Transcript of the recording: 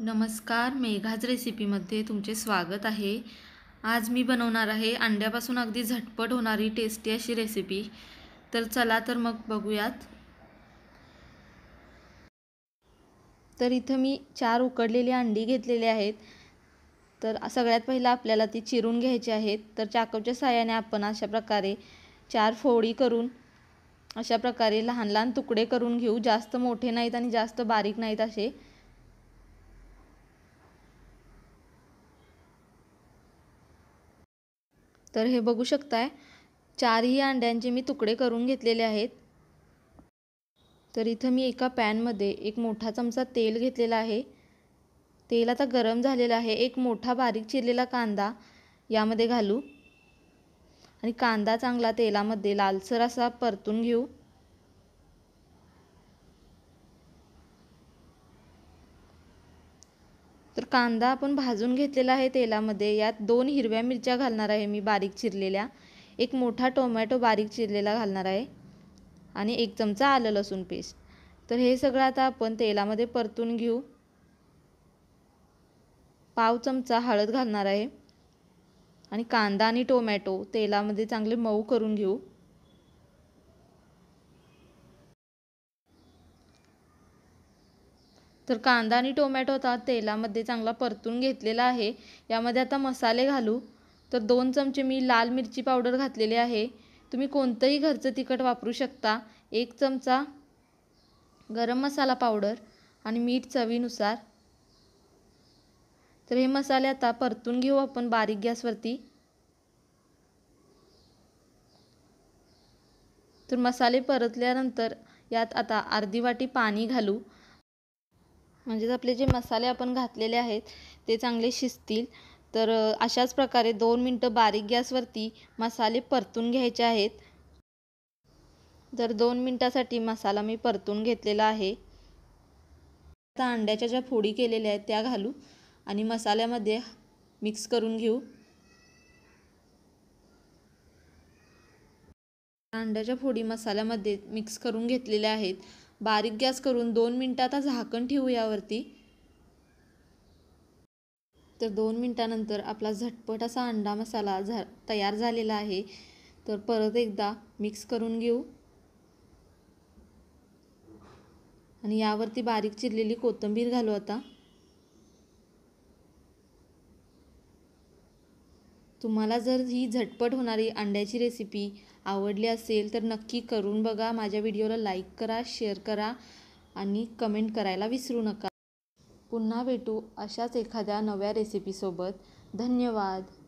नमस्कार मेघाज रेसिपीमध्ये तुमचे स्वागत आहे आज मी बनवणार आहे अंड्यापासून अगदी झटपट होणारी टेस्टी अशी रेसिपी तर चला तर मग बघूयात तर इथं मी चार उकडलेली अंडी घेतलेली आहेत तर सगळ्यात पहिलं आपल्याला ती चिरून घ्यायची आहेत तर चाकवच्या साह्याने आपण अशा प्रकारे चार फोडी करून अशा प्रकारे लहान लहान तुकडे करून घेऊ जास्त मोठे नाहीत आणि जास्त बारीक नाहीत असे तर हे बघू शकताय चारही अंड्यांचे मी तुकडे करून घेतलेले आहेत तर इथं मी एका पॅनमध्ये एक मोठा चमचा तेल घेतलेला आहे तेल आता गरम झालेला आहे एक मोठा बारीक चिरलेला कांदा यामध्ये घालू आणि कांदा चांगला तेलामध्ये लालसर असा परतून घेऊ तर कांदा आपण भाजून घेतलेला आहे तेलामध्ये यात दोन हिरव्या मिरच्या घालणार आहे मी बारीक चिरलेल्या एक मोठा टोमॅटो बारीक चिरलेला घालणार आहे आणि एक चमचा आलं लसूण पेस्ट तर हे सगळं आता आपण तेलामध्ये परतून घेऊ पाव चमचा हळद घालणार आहे आणि कांदा आणि टोमॅटो तेलामध्ये चांगले मऊ करून घेऊ तर कांदा आणि टोमॅटो आता तेलामध्ये चांगला परतून घेतलेला आहे यामध्ये आता मसाले घालू तर दोन चमचे मी लाल मिरची पावडर घातलेली आहे तुम्ही कोणतंही घरचं तिखट वापरू शकता एक चमचा गरम मसाला पावडर आणि मीठ चवीनुसार तर हे मसाले आता परतून घेऊ आपण बारीक गॅसवरती तर मसाले परतल्यानंतर यात आता अर्धी वाटी पाणी घालू म्हणजेच आपले जे मसाले आपण घातलेले आहेत ते चांगले शिजतील तर अशाच प्रकारे दोन मिनटं बारीक गॅसवरती मसाले परतून घ्यायचे आहेत तर दोन मिनटासाठी मसाला मी परतून घेतलेला आहे आता अंड्याच्या ज्या फोडी केलेल्या आहेत त्या घालू आणि मसाल्यामध्ये मिक्स करून घेऊ अंड्याच्या फोडी मसाल्यामध्ये मिक्स करून घेतलेल्या आहेत बारीक गॅस करून दोन मिनटं आता झाकण ठेवू यावरती तर दोन मिनटानंतर आपला झटपट असा अंडा मसाला झा तयार झालेला आहे तर परत एकदा मिक्स करून घेऊ आणि यावरती बारीक चिरलेली कोथिंबीर घालू आता तुम्हाला जर ही झटपट होणारी अंड्याची रेसिपी आवडली असेल तर नक्की करून बघा माझ्या व्हिडिओला लाईक करा शेअर करा आणि कमेंट करायला विसरू नका पुन्हा भेटू अशाच एखाद्या नव्या रेसिपीसोबत धन्यवाद